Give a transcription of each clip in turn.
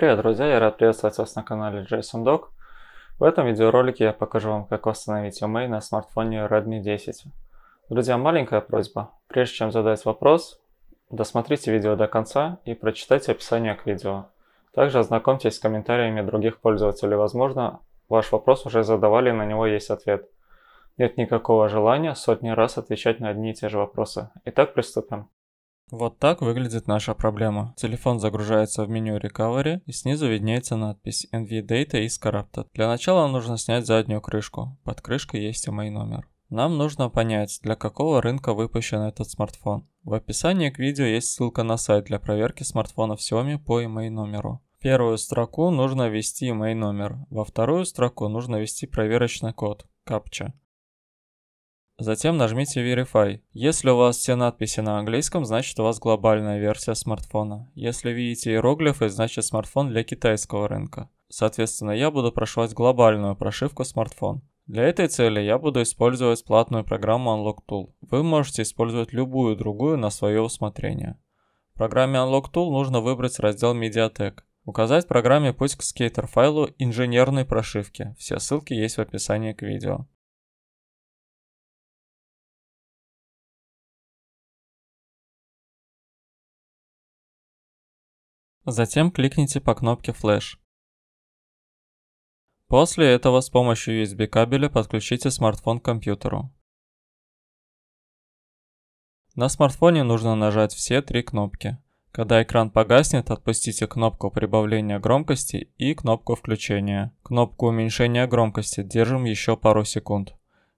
Привет, друзья! Я рад приветствовать вас на канале Jason doc В этом видеоролике я покажу вам, как восстановить UMA на смартфоне Redmi 10. Друзья, маленькая просьба. Прежде чем задать вопрос, досмотрите видео до конца и прочитайте описание к видео. Также ознакомьтесь с комментариями других пользователей. Возможно, ваш вопрос уже задавали, и на него есть ответ. Нет никакого желания сотни раз отвечать на одни и те же вопросы. Итак, приступим. Вот так выглядит наша проблема. Телефон загружается в меню Recovery и снизу виднеется надпись NV Data is Corrupted. Для начала нужно снять заднюю крышку. Под крышкой есть и мой номер. Нам нужно понять, для какого рынка выпущен этот смартфон. В описании к видео есть ссылка на сайт для проверки смартфонов Xiaomi по email номеру. В первую строку нужно ввести email номер, во вторую строку нужно ввести проверочный код, CAPTCHA Затем нажмите Verify. Если у вас все надписи на английском, значит у вас глобальная версия смартфона. Если видите иероглифы, значит смартфон для китайского рынка. Соответственно, я буду прошивать глобальную прошивку смартфон. Для этой цели я буду использовать платную программу Unlock Tool. Вы можете использовать любую другую на свое усмотрение. В программе Unlock Tool нужно выбрать раздел Mediatek. Указать в программе путь к скейтер файлу инженерной прошивки. Все ссылки есть в описании к видео. Затем кликните по кнопке Flash. После этого с помощью USB кабеля подключите смартфон к компьютеру. На смартфоне нужно нажать все три кнопки. Когда экран погаснет, отпустите кнопку прибавления громкости и кнопку включения. Кнопку уменьшения громкости держим еще пару секунд.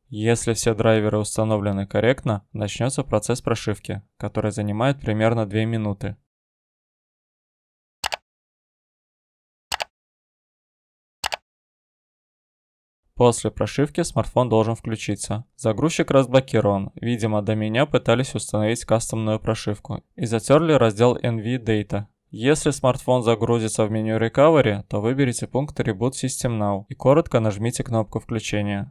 Если все драйверы установлены корректно, начнется процесс прошивки, который занимает примерно 2 минуты. После прошивки смартфон должен включиться. Загрузчик разблокирован. Видимо, до меня пытались установить кастомную прошивку и затерли раздел NV Data. Если смартфон загрузится в меню Recovery, то выберите пункт Reboot System Now и коротко нажмите кнопку включения.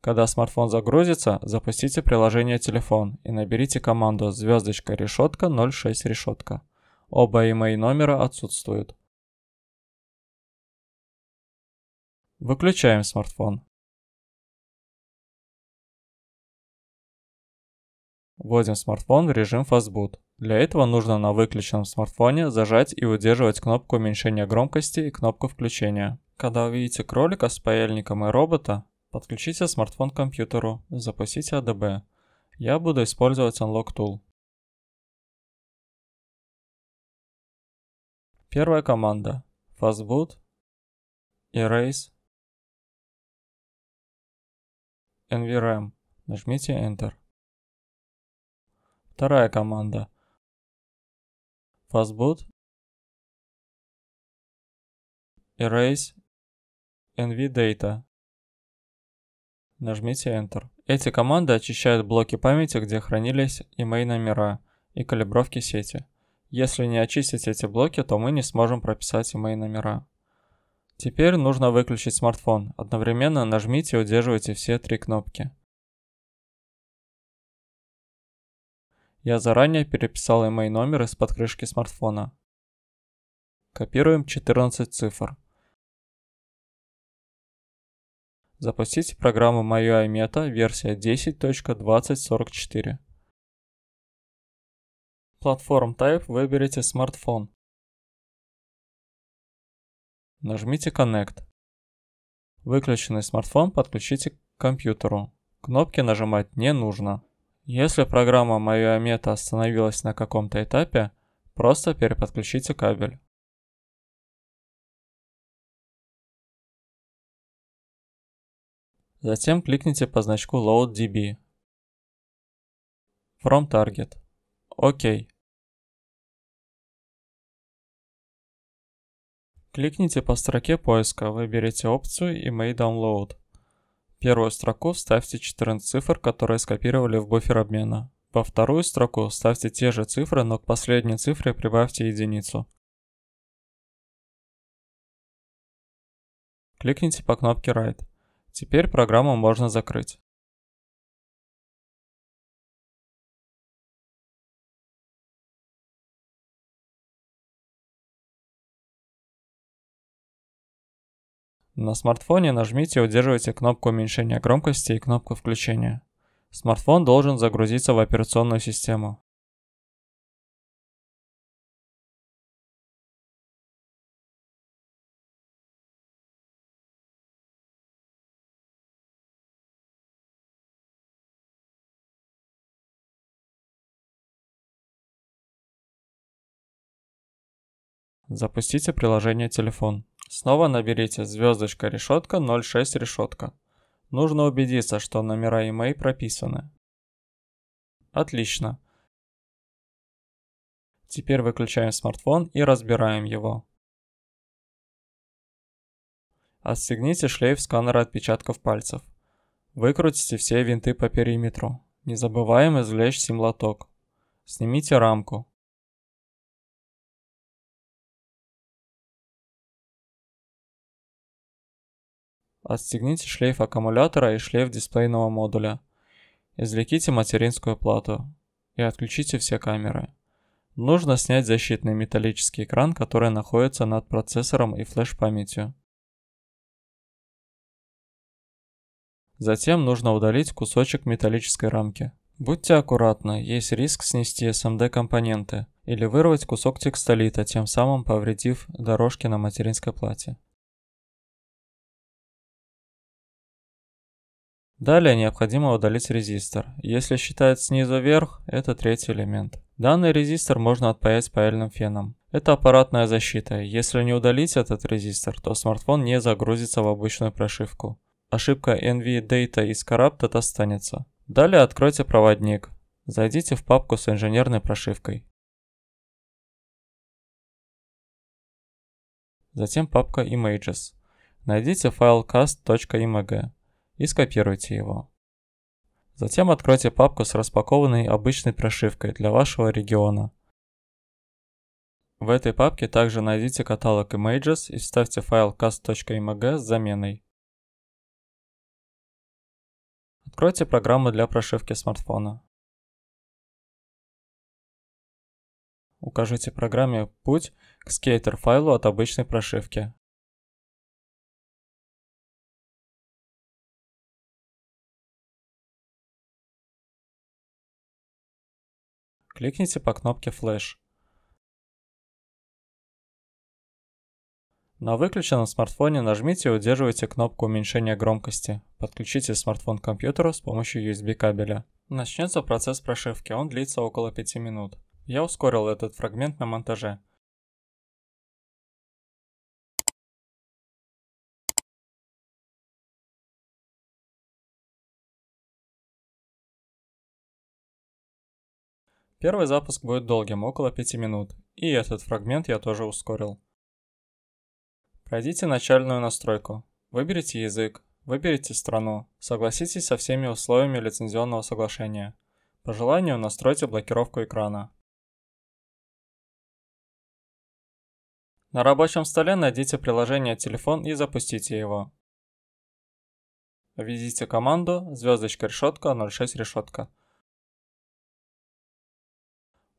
Когда смартфон загрузится, запустите приложение телефон и наберите команду звездочка решетка 06 решетка. Оба и мои номера отсутствуют. Выключаем смартфон. Вводим смартфон в режим Fastboot. Для этого нужно на выключенном смартфоне зажать и удерживать кнопку уменьшения громкости и кнопку включения. Когда увидите кролика с паяльником и робота, подключите смартфон к компьютеру, запустите ADB. Я буду использовать Unlock Tool. Первая команда. Fastboot. Erase. NVRAM. Нажмите Enter. Вторая команда. Fastboot. Erase. NVData. Нажмите Enter. Эти команды очищают блоки памяти, где хранились имей номера и калибровки сети. Если не очистить эти блоки, то мы не сможем прописать имей номера. Теперь нужно выключить смартфон. Одновременно нажмите и удерживайте все три кнопки. Я заранее переписал мои номер из-под крышки смартфона. Копируем 14 цифр. Запустите программу «Моё iMeta» версия 10.2044. Платформ Type выберите смартфон нажмите Connect. Выключенный смартфон подключите к компьютеру. Кнопки нажимать не нужно. Если программа MyOmeta остановилась на каком-то этапе, просто переподключите кабель. Затем кликните по значку Load DB. From Target. Окей. Кликните по строке поиска, выберите опцию «Email Download». В первую строку вставьте 14 цифр, которые скопировали в буфер обмена. Во вторую строку ставьте те же цифры, но к последней цифре прибавьте единицу. Кликните по кнопке «Write». Теперь программу можно закрыть. На смартфоне нажмите и удерживайте кнопку уменьшения громкости и кнопку включения. Смартфон должен загрузиться в операционную систему. Запустите приложение «Телефон». Снова наберите звездочка решетка 06 решетка. Нужно убедиться, что номера email прописаны. Отлично. Теперь выключаем смартфон и разбираем его. Отстегните шлейф сканера отпечатков пальцев. Выкрутите все винты по периметру. Не забываем извлечь сим-лоток. Снимите рамку. Отстегните шлейф аккумулятора и шлейф дисплейного модуля. Извлеките материнскую плату и отключите все камеры. Нужно снять защитный металлический экран, который находится над процессором и флеш-памятью. Затем нужно удалить кусочек металлической рамки. Будьте аккуратны, есть риск снести SMD-компоненты или вырвать кусок текстолита, тем самым повредив дорожки на материнской плате. Далее необходимо удалить резистор. Если считать снизу вверх, это третий элемент. Данный резистор можно отпаять паяльным феном. Это аппаратная защита. Если не удалить этот резистор, то смартфон не загрузится в обычную прошивку. Ошибка NV Data из Corrupted останется. Далее откройте проводник. Зайдите в папку с инженерной прошивкой. Затем папка Images. Найдите файл cast.img и скопируйте его. Затем откройте папку с распакованной обычной прошивкой для вашего региона. В этой папке также найдите каталог Images и вставьте файл cast.img с заменой. Откройте программу для прошивки смартфона. Укажите программе путь к скейтер файлу от обычной прошивки. кликните по кнопке Flash. На выключенном смартфоне нажмите и удерживайте кнопку уменьшения громкости. Подключите смартфон к компьютеру с помощью USB кабеля. Начнется процесс прошивки, он длится около 5 минут. Я ускорил этот фрагмент на монтаже. Первый запуск будет долгим, около 5 минут, и этот фрагмент я тоже ускорил. Пройдите начальную настройку. Выберите язык, выберите страну, согласитесь со всеми условиями лицензионного соглашения. По желанию настройте блокировку экрана. На рабочем столе найдите приложение «Телефон» и запустите его. Введите команду звездочка решетка 06 решетка.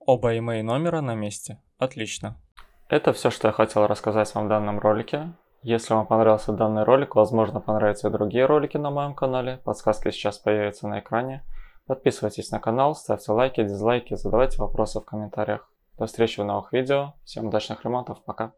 Оба имей номера на месте. Отлично. Это все, что я хотел рассказать вам в данном ролике. Если вам понравился данный ролик, возможно понравятся и другие ролики на моем канале. Подсказки сейчас появятся на экране. Подписывайтесь на канал, ставьте лайки, дизлайки, задавайте вопросы в комментариях. До встречи в новых видео. Всем удачных ремонтов. Пока.